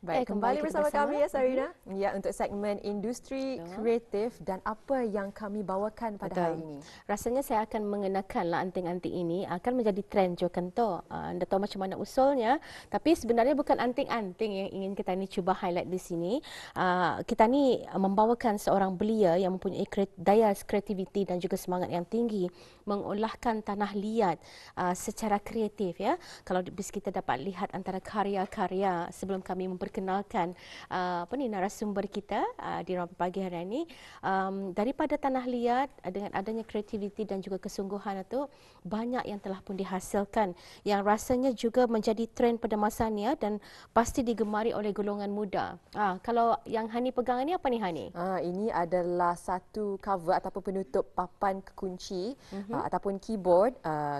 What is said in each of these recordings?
Baik, eh, kembali, kembali bersama, bersama kami ya Sarina. Mhm. Ya, untuk segmen industri Betul. kreatif dan apa yang kami bawakan pada Betul. hari ini. Rasanya saya akan mengenakanlah anting-anting ini akan menjadi trend Jo Kento. Uh, anda tahu macam mana usulnya, tapi sebenarnya bukan anting-anting yang ingin kita ni cuba highlight di sini. Uh, kita ni membawakan seorang belia yang mempunyai kreat- daya kreativiti dan juga semangat yang tinggi mengolahkan tanah liat uh, secara kreatif ya. Kalau kita dapat lihat antara karya-karya sebelum kami memper- memperkenalkan uh, apa ni narasumber kita uh, di ruang pagi hari ini um, daripada tanah liat uh, dengan adanya kreativiti dan juga kesungguhan itu banyak yang telah pun dihasilkan yang rasanya juga menjadi trend pada masa ni ya, dan pasti digemari oleh golongan muda. Ah, kalau yang Hani pegang ini apa ni Hani? Ah, ini adalah satu cover ataupun penutup papan kunci uh-huh. Mhm. Ah, ataupun keyboard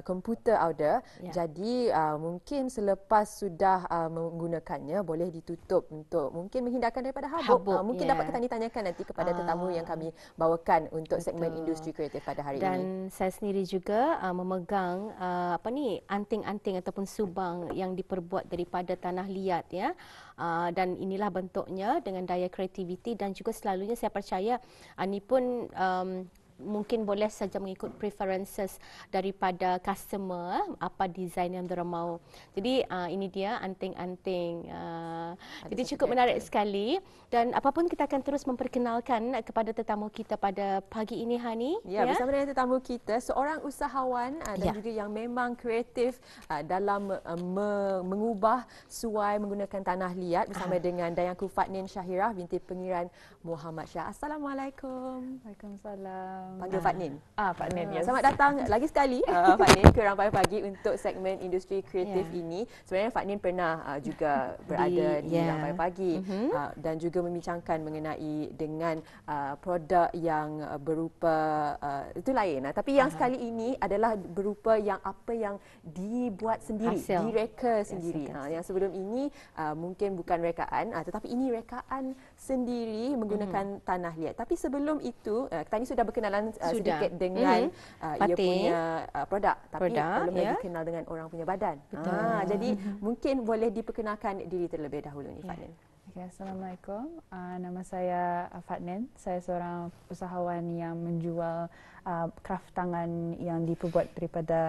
komputer uh, outer. Ya. Jadi mungkin selepas sudah menggunakannya boleh ditutup tutup untuk mungkin menghindarkan daripada habuk. habuk uh, mungkin yeah. dapat kita ditanyakan nanti kepada uh, tetamu yang kami bawakan untuk betul. segmen industri kreatif pada hari Dan ini. Dan saya sendiri juga uh, memegang uh, apa ni anting-anting ataupun subang yang diperbuat daripada tanah liat ya. Uh, dan inilah bentuknya dengan daya kreativiti dan juga selalunya saya percaya ini pun um, mungkin boleh saja mengikut preferences daripada customer apa design yang mereka mahu. Jadi uh, ini dia anting-anting. Uh, jadi cukup menarik sekali dan apapun kita akan terus memperkenalkan kepada tetamu kita pada pagi ini Hani. Ya, ya. bersama dengan tetamu kita seorang usahawan uh, dan ya. juga yang memang kreatif uh, dalam uh, me- mengubah suai menggunakan tanah liat bersama uh. dengan Dayang Kufatnin Syahirah binti pengiran Muhammad Shah. Assalamualaikum. Waalaikumsalam panggil Fat Nin. Ah Fat Nin. Ah, ah. Yes. Selamat datang lagi sekali uh, Fat ke Rampai Pagi untuk segmen industri kreatif yeah. ini. Sebenarnya Fat Nin pernah uh, juga berada di, yeah. Rampai Pagi mm-hmm. uh, dan juga membincangkan mengenai dengan uh, produk yang berupa uh, itu lain uh, tapi yang uh-huh. sekali ini adalah berupa yang apa yang dibuat sendiri, Hasil. direka sendiri. Yes, Uh, yang sebelum ini uh, mungkin bukan rekaan uh, tetapi ini rekaan sendiri menggunakan mm. tanah liat. Tapi sebelum itu, uh, tadi sudah berkenalan berkenalan uh, sedikit dengan mm-hmm. uh, ia punya uh, produk tapi produk, belum yeah. lagi kenal dengan orang punya badan. Betul. Ha, jadi mm-hmm. mungkin boleh diperkenalkan diri terlebih dahulu ni Fatnin. Yeah. Okay, Assalamualaikum. Uh, nama saya uh, Fatnin. Saya seorang usahawan yang menjual uh, kraft tangan yang diperbuat daripada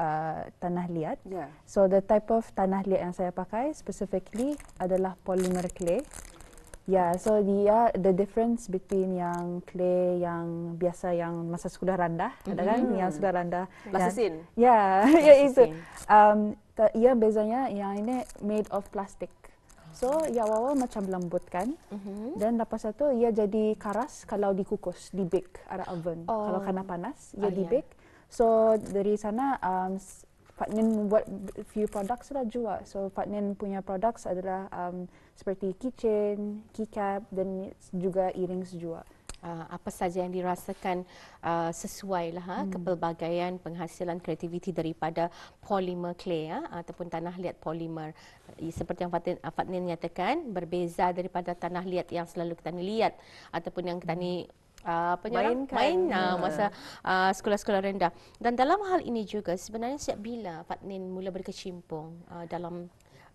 Uh, tanah liat. Yeah. So the type of tanah liat yang saya pakai specifically adalah polymer clay. Yeah, so dia uh, the difference between yang clay yang biasa yang masa sudah rendah, mm-hmm. ada kan mm-hmm. yang sekolah rendah. Plastisin. Ya, ya itu. ia biasanya yang ini made of plastic. So ia awal, -awal macam lembut kan, mm-hmm. dan lepas itu ia jadi keras kalau dikukus, di bake ada oven. Oh. Kalau kena panas, ia oh, di bake. Yeah. So dari sana um, Fatnin membuat few products sudah jual. So Fatnin punya products adalah um, seperti kitchen, keycap dan juga earrings juga. Uh, apa saja yang dirasakan uh, sesuai lah ha, hmm. kepelbagaian penghasilan kreativiti daripada polymer clay ya, ataupun tanah liat polymer seperti yang Fatin, Fatin nyatakan berbeza daripada tanah liat yang selalu kita lihat ataupun yang kita ni hmm uh, mainkan main uh, masa uh, sekolah-sekolah rendah. Dan dalam hal ini juga sebenarnya sejak bila Pak Nin mula berkecimpung uh, dalam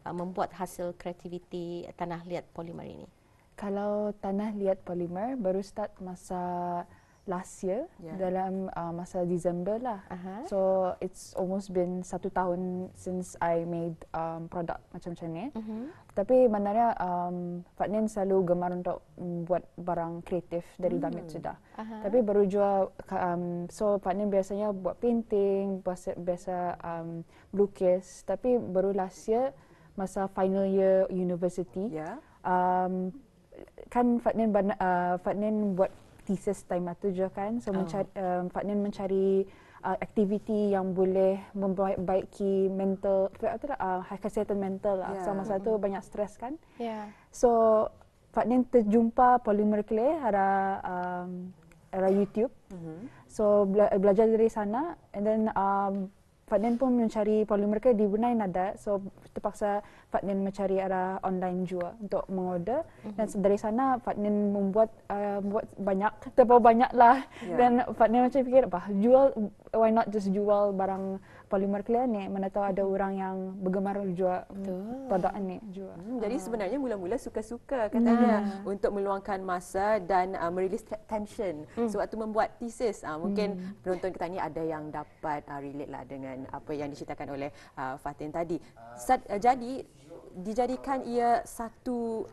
uh, membuat hasil kreativiti tanah liat polimer ini? Kalau tanah liat polimer baru start masa last year yeah. dalam uh, masa Disember lah. Uh-huh. So it's almost been satu tahun since I made um, product macam-macam ni. Mm-hmm. Tapi sebenarnya um, Fatnin selalu gemar untuk buat barang kreatif dari mm-hmm. damit sudah. Uh-huh. Tapi baru jual, um, so Fatnin biasanya buat painting, biasa, biasa um, lukis. Tapi baru last year, masa final year university, yeah. um, kan Fatnin, uh, Fatnin buat thesis time tu je kan so oh. mencari um, partner mencari uh, aktiviti yang boleh membaiki mental apa lah uh, kesihatan mental lah yeah. sama so, satu mm banyak stres kan yeah. so Fatnin terjumpa polymer clay ada um, ada YouTube mm-hmm. so bela- belajar dari sana and then um, Fadnan pun mencari polymer ke di Brunei nada, So terpaksa Fadnan mencari arah online jual untuk mengorder. Mm-hmm. Dan dari sana Fadnan membuat uh, buat banyak, terlalu banyak lah. Yeah. Dan Fadnan macam fikir, apa jual why not just jual barang polymer kalian ni mana tahu ada orang yang bergemar jual produk ni jual. Hmm, jadi ah. sebenarnya mula-mula suka-suka katanya nah. untuk meluangkan masa dan uh, merilis tension hmm. sewaktu so, membuat thesis uh, mungkin hmm. penonton kita ni ada yang dapat uh, relate lah dengan apa yang diceritakan oleh uh, Fatin tadi. Sat, uh, jadi dijadikan ia satu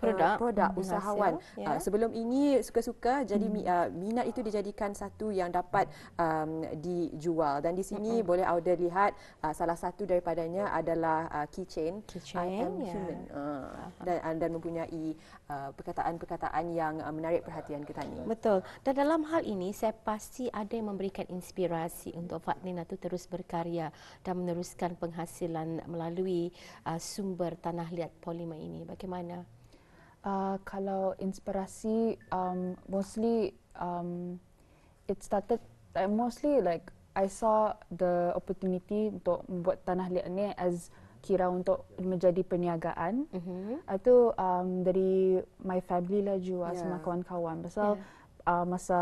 produk, uh, produk hmm, usahawan. Yeah. Uh, sebelum ini suka-suka jadi hmm. uh, minat itu dijadikan satu yang dapat um, dijual dan di sini hmm. boleh anda lihat uh, salah satu daripadanya hmm. adalah uh, keychain. keychain. I yeah. Ya. Uh, uh, dan anda mempunyai uh, perkataan-perkataan yang menarik perhatian kita ini. Betul. Dan dalam hal ini saya pasti ada yang memberikan inspirasi untuk Fatnina tu terus berkarya dan meneruskan penghasilan melalui uh, sumber tanah liat polimer ini. Bagaimana? Uh, kalau inspirasi um, mostly um, it started like, mostly like I saw the opportunity untuk membuat tanah liat ni as kira untuk menjadi perniagaan. Mhm. Atau ah, um, dari my family lah juga ah, yeah. sama kawan-kawan. Pasal yeah. uh, masa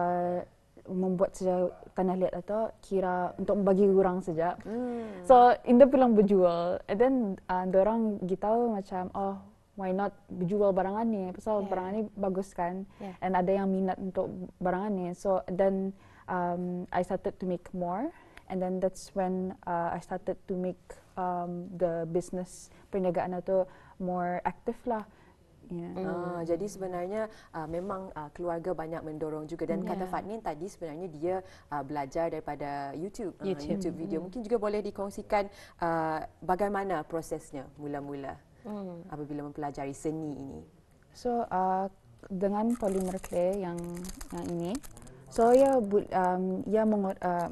membuat saja tanah liat atau lah kira untuk bagi orang saja. Mm. So, indah pulang berjual. And then uh, orang gitau macam oh why not jual barangannya pasal yeah. ini bagus kan yeah. and ada yang minat untuk barangannya so then um i started to make more and then that's when uh, i started to make um the business perniagaan itu more active lah Yeah. Mm. Uh, jadi sebenarnya uh, memang uh, keluarga banyak mendorong juga dan yeah. kata Fatnin tadi sebenarnya dia uh, belajar daripada YouTube, ah, YouTube, uh, YouTube video. Mm. Mungkin juga boleh dikongsikan uh, bagaimana prosesnya mula-mula mm. apabila mempelajari seni ini? So uh, dengan polymer clay yang yang ini, so ya bu, um, uh, ya mengor, uh,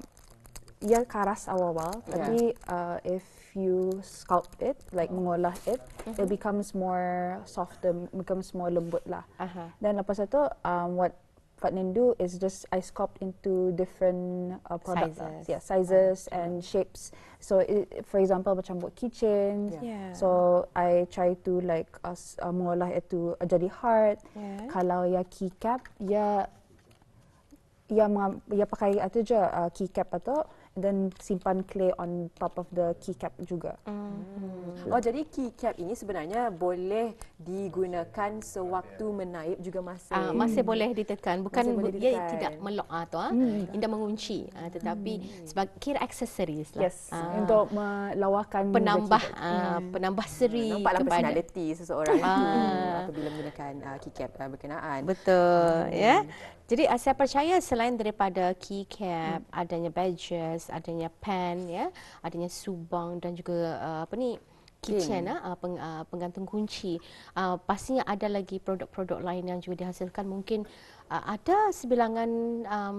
ya keras awal-awal, yeah. tapi uh, if you sculpt it, like mengolah it, mm-hmm. it mhm. becomes more softer, um, becomes more lembut lah. Uh-huh. Dan lepas itu, um, what Fat Nindu is just I sculpt into different uh, products, sizes. yeah, sizes uh, and uh. shapes. So, it, for example, macam buat keychain. Yeah. yeah. So I try to like as uh, mengolah itu uh, jadi heart. Yeah. Kalau ya keycap, ya ya ma- ya pakai itu je uh, keycap atau dan simpan clay on top of the keycap juga. Mm. Oh jadi keycap ini sebenarnya boleh digunakan sewaktu menaip juga ah, masih. Uh, masih mm. boleh ditekan bukan boleh ditekan. ia tidak melok atau ah, ah. mm. tidak mengunci uh, tetapi mm. sebagai kira accessories lah. Yes. Uh, untuk melawakan penambah uh, penambah seri Nampaklah kepada personality seseorang uh. apabila menggunakan uh, keycap uh, berkenaan. Betul mm. ya. Yeah? Jadi saya percaya selain daripada keycap mm. adanya badges office adanya pan ya adanya subang dan juga uh, apa ni kitchen ah uh, peng, uh, penggantung kunci uh, pastinya ada lagi produk-produk lain yang juga dihasilkan mungkin uh, ada sebilangan um,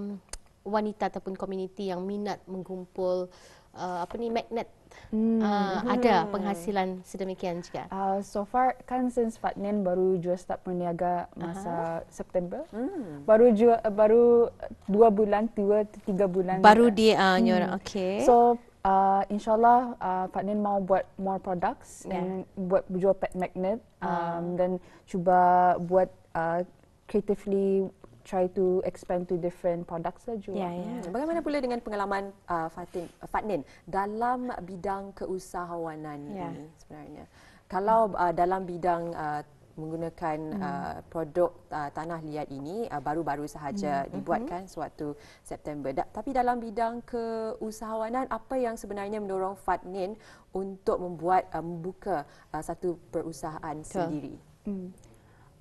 wanita ataupun komuniti yang minat mengumpul uh, apa ni magnet hmm. uh, ada penghasilan sedemikian juga uh, so far kan since Nen baru jual start berniaga masa uh-huh. September hmm. baru jual uh, baru dua bulan dua tiga bulan baru dia uh, hmm. okay so Uh, InsyaAllah uh, Pak Nen mau buat more products yeah. dan buat jual pet magnet ah. um, uh. dan cuba buat uh, creatively try to expand to different products lah juga. Ya, yeah, hmm. yeah. Bagaimana pula dengan pengalaman uh, Fatin, uh, Fatnin dalam bidang keusahawanan yeah. ini sebenarnya? Kalau hmm. uh, dalam bidang uh, menggunakan hmm. uh, produk uh, tanah liat ini uh, baru-baru sahaja hmm. dibuatkan hmm. sewaktu September. Da- tapi dalam bidang keusahawanan apa yang sebenarnya mendorong Fatnin untuk membuat uh, membuka uh, satu perusahaan sure. sendiri? Hmm.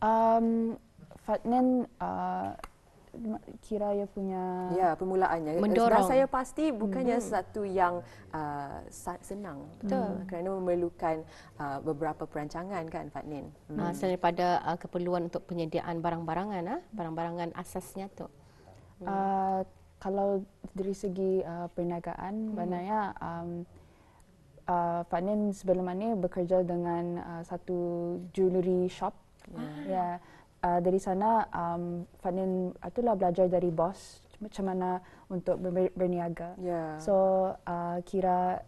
Um Fatnan uh, kira ya punya ya permulaannya eh, mendorong. Rasa saya pasti bukannya hmm. satu yang uh, senang Betul. Hmm. kerana memerlukan uh, beberapa perancangan kan Fatnan. Ah, hmm. Uh, selain daripada uh, keperluan untuk penyediaan barang-barangan ah uh, barang-barangan asasnya tu. Hmm. Uh, kalau dari segi uh, perniagaan, hmm. maknanya um, uh, Fanin sebelum ini bekerja dengan uh, satu jewelry shop. Ya, yeah. yeah uh, dari sana um, Fadnin itulah ah, belajar dari bos macam mana untuk ber- berniaga. Yeah. So uh, kira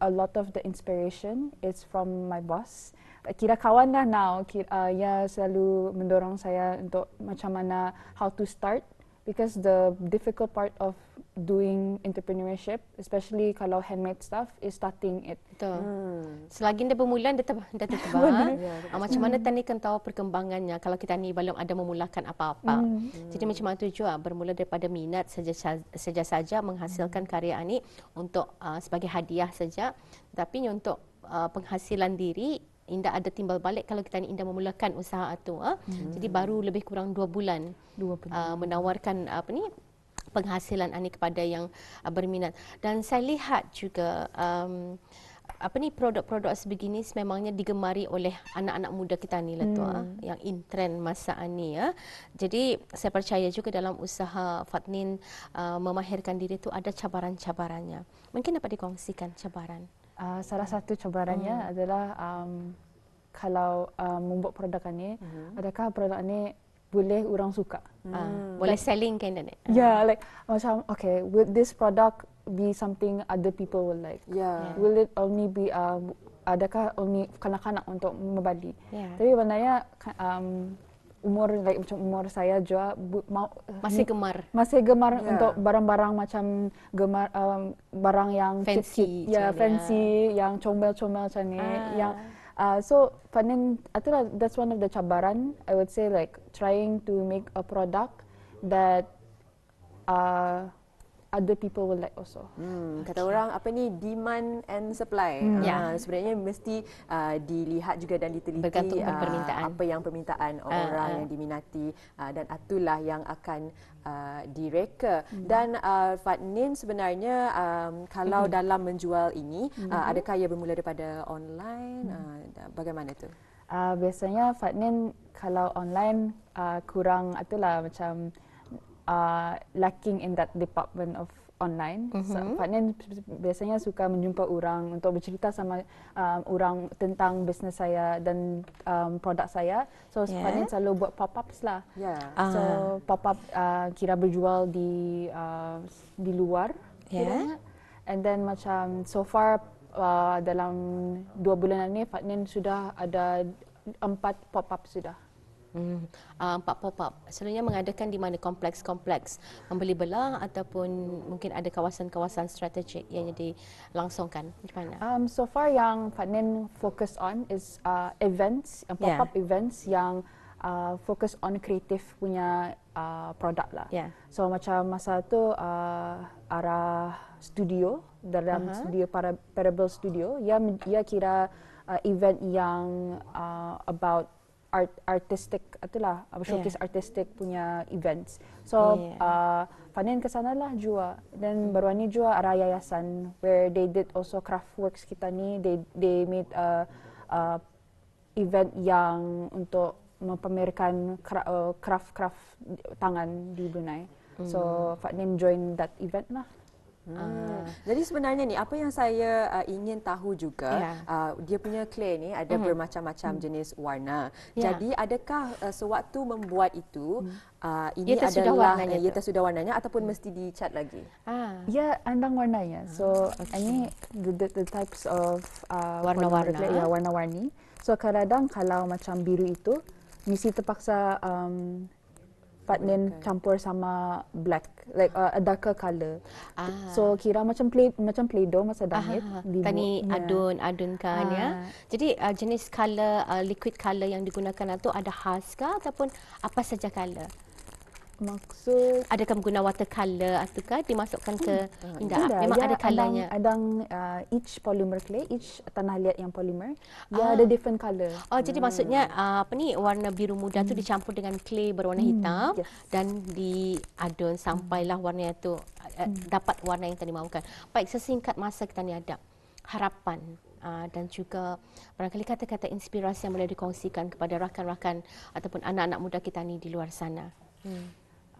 a lot of the inspiration is from my boss. Kira kawan dah now, kira, uh, ya selalu mendorong saya untuk macam mana how to start because the difficult part of doing entrepreneurship, especially kalau handmade stuff, is starting it. Betul. Hmm. Selagi dia bermula, dia tebal. Dia tebal. yeah, ha, macam mana Tani kan tahu perkembangannya kalau kita ni belum ada memulakan apa-apa. Hmm. Jadi macam mana tu juga, ah, bermula daripada minat saja saja menghasilkan hmm. karya ini untuk uh, sebagai hadiah saja. Tapi untuk uh, penghasilan diri, Indah ada timbal balik kalau kita ni Inda memulakan usaha itu. Ha? Ah. Hmm. Jadi baru lebih kurang dua bulan, dua ah, bulan. Uh, menawarkan apa ni penghasilan ani kepada yang uh, berminat. Dan saya lihat juga um, apa ni produk-produk sebegini memangnya digemari oleh anak-anak muda kita ni lah tu hmm. ah, yang in trend masa ini ya. Jadi saya percaya juga dalam usaha Fatnin uh, memahirkan diri tu ada cabaran-cabarannya. Mungkin dapat dikongsikan cabaran uh, salah satu cabarannya hmm. adalah um, kalau uh, membuat produk ini, hmm. adakah produk ini boleh orang suka? Hmm. Uh, boleh like, selling kan ini? Yeah, ya, like macam okay, will this product be something other people will like? Yeah. Will it only be um, adakah only kanak-kanak untuk membeli? Yeah. Tapi sebenarnya um, umur like macam umur saya juga mau masih gemar masih gemar yeah. untuk barang-barang macam gemar um, barang yang fancy cip, cip, ya, ya fancy yang comel-comel macam ni ah. yang uh, so finding I that's one of the cabaran I would say like trying to make a product that uh, other people will like also. Hmm, kata okay. orang apa ni demand and supply. Hmm. Uh, Sebenarnya mesti uh, dilihat juga dan diteliti Bergantung uh, permintaan. apa yang permintaan orang uh. yang diminati uh, dan itulah yang akan uh, direka. Hmm. Dan uh, Fatnin sebenarnya um, kalau hmm. dalam menjual ini hmm. uh, adakah ia bermula daripada online? Hmm. Uh, bagaimana tu? Uh, biasanya Fatnin kalau online uh, kurang itulah macam Uh, lacking in that department of online. Mm-hmm. So, Fatnya biasanya suka menjumpa orang untuk bercerita sama um, orang tentang bisnes saya dan um, produk saya. So yeah. Fatnya selalu buat pop-ups lah. Yeah. So ah. pop-up uh, kira berjual di uh, di luar. Yeah. And then macam so far uh, dalam dua bulan ini Fatnya sudah ada empat pop-up sudah. Pak hmm. uh, Pop selalunya mengadakan di mana kompleks-kompleks membeli belah ataupun mungkin ada kawasan-kawasan strategik yang dilangsungkan. di mana? Um, so far yang Pak Nen focus on is uh, events, yang pop-up events yang uh, focus on kreatif punya uh, produk lah. Yeah. So macam masa tu uh, arah studio dalam uh-huh. studio para, Parable Studio, ia ia kira uh, event yang uh, about art artistic itulah apa ya. showcase yeah. artistic punya events. So ah oh, yeah. uh, Fanin ke sanalah jua dan mm. baru ni jua arah yayasan where they did also craft works kita ni they they made a, uh, a uh, event yang untuk mempamerkan craft-craft uh, tangan di Brunei. Mm. So hmm. Fanin join that event lah. Mm. Uh, jadi sebenarnya ni apa yang saya uh, ingin tahu juga yeah. uh, dia punya clay ni ada mm. bermacam-macam mm. jenis warna. Yeah. Jadi adakah uh, sewaktu membuat itu mm. uh, ini ia adalah warnanya uh, ia sudah warnanya ataupun mm. mesti dicat lagi? Ah. Ya andang warnanya. Ah, so okay. ini the, the, the types of uh, warna-warna clay, ya warna-warni. So kadang-kadang kalau macam biru itu mesti terpaksa um, sifat Nen campur sama black like uh, a darker colour. ah. so kira macam play macam play doh masa dahit tadi adun yeah. adun kan ah. ya jadi uh, jenis colour uh, liquid colour yang digunakan itu ada khas ke ataupun apa saja colour maksud adakah guna watercolor ataukah dimasukkan ke hmm. indah, indah. memang ya, ada kalanya ada uh, each polymer clay each tanah liat yang polymer dia ah. ada different color oh hmm. jadi maksudnya uh, apa ni warna biru muda hmm. tu dicampur dengan clay berwarna hmm, hitam hmm. yes. dan diadun sampailah hmm. warna itu uh, hmm. dapat warna yang tadi mahukan baik sesingkat masa kita ni ada harapan Uh, dan juga barangkali kata-kata inspirasi yang boleh dikongsikan kepada rakan-rakan ataupun anak-anak muda kita ni di luar sana. Hmm.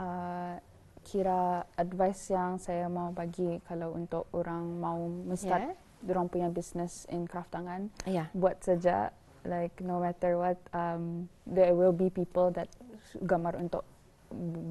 Ah, kira advice yang saya mau bagi kalau untuk orang mau start yeah. dorang punya business in craft tangan yeah. buat saja like no matter what um, there will be people that gamar untuk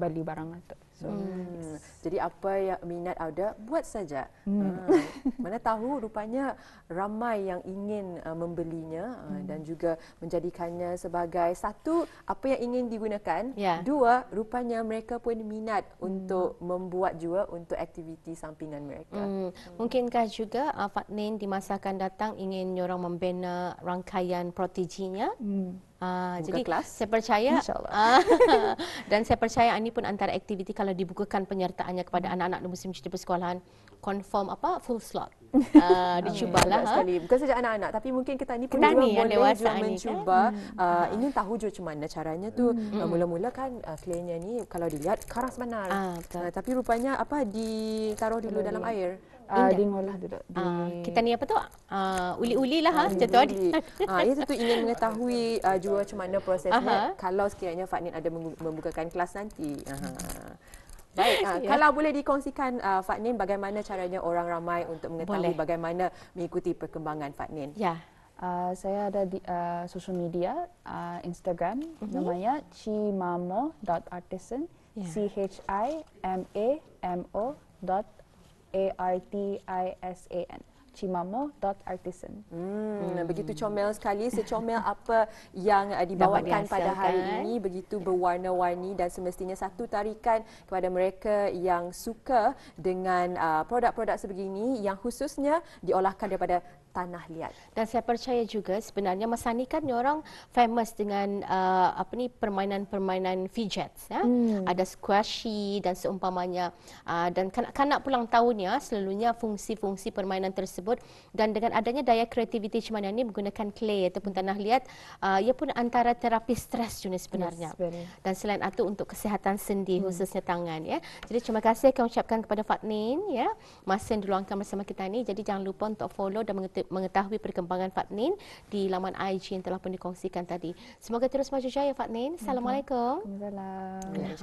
beli barang atau So, hmm. Jadi apa yang minat ada, buat saja. Hmm. Hmm. Mana tahu rupanya ramai yang ingin uh, membelinya uh, hmm. dan juga menjadikannya sebagai satu, apa yang ingin digunakan. Yeah. Dua, rupanya mereka pun minat hmm. untuk membuat juga untuk aktiviti sampingan mereka. Hmm. Hmm. Mungkinkah juga uh, Fatnin di masa akan datang ingin orang membina rangkaian protijinya? Hmm. Ah, jadi kelas. saya percaya ah, dan saya percaya ini pun antara aktiviti kalau dibukakan penyertaannya kepada hmm. anak-anak di musim cuti persekolahan confirm apa full slot. Uh, dicubalah okay. Ha? sekali bukan saja anak-anak tapi mungkin kita ini pun Kenani, juga boleh juga kan? mencuba kan? uh, uh. ingin tahu juga mana caranya tu mm. uh, mula-mula kan uh, kliennya ni kalau dilihat keras benar uh, uh, tapi rupanya apa ditaruh dulu dalam air Uh, ah, di ngolah tu Di... Uh, ah, kita ni apa tu? Uh, uli-uli lah uh, macam tu. Uh, ya tu ingin mengetahui uh, juga macam mana prosesnya uh-huh. kalau sekiranya Fatnin ada membukakan kelas nanti. Uh-huh. Baik, uh, yeah. kalau boleh dikongsikan uh, Fatnin bagaimana caranya orang ramai untuk mengetahui boleh. bagaimana mengikuti perkembangan Fatnin. Ya. Yeah. Uh, saya ada di uh, social media, uh, Instagram uh-huh. namanya chimamo.artisan. Yeah. C-H-I-M-A-M-O dot A R T I S A N cimamo.artisan. Hmm, hmm, begitu comel sekali secomel apa yang uh, dibawakan pada hari ini begitu ya. berwarna-warni dan semestinya satu tarikan kepada mereka yang suka dengan uh, produk-produk sebegini yang khususnya diolahkan daripada tanah liat. Dan saya percaya juga sebenarnya Mas Sani kan orang famous dengan uh, apa ni permainan-permainan fidget ya. Hmm. Ada squashy dan seumpamanya uh, dan kanak-kanak pulang tahunnya selalunya fungsi-fungsi permainan tersebut dan dengan adanya daya kreativiti macam ni menggunakan clay ataupun tanah liat uh, ia pun antara terapi stres jenis sebenarnya. Yes, dan selain itu untuk kesihatan sendi hmm. khususnya tangan ya. Jadi terima kasih saya ucapkan kepada Fatnin ya masa yang diluangkan bersama kita ini. Jadi jangan lupa untuk follow dan mengetahui mengetahui perkembangan Fatnin di laman IG yang telah pun dikongsikan tadi. Semoga terus maju jaya Fatnin. Assalamualaikum. Waalaikumsalam.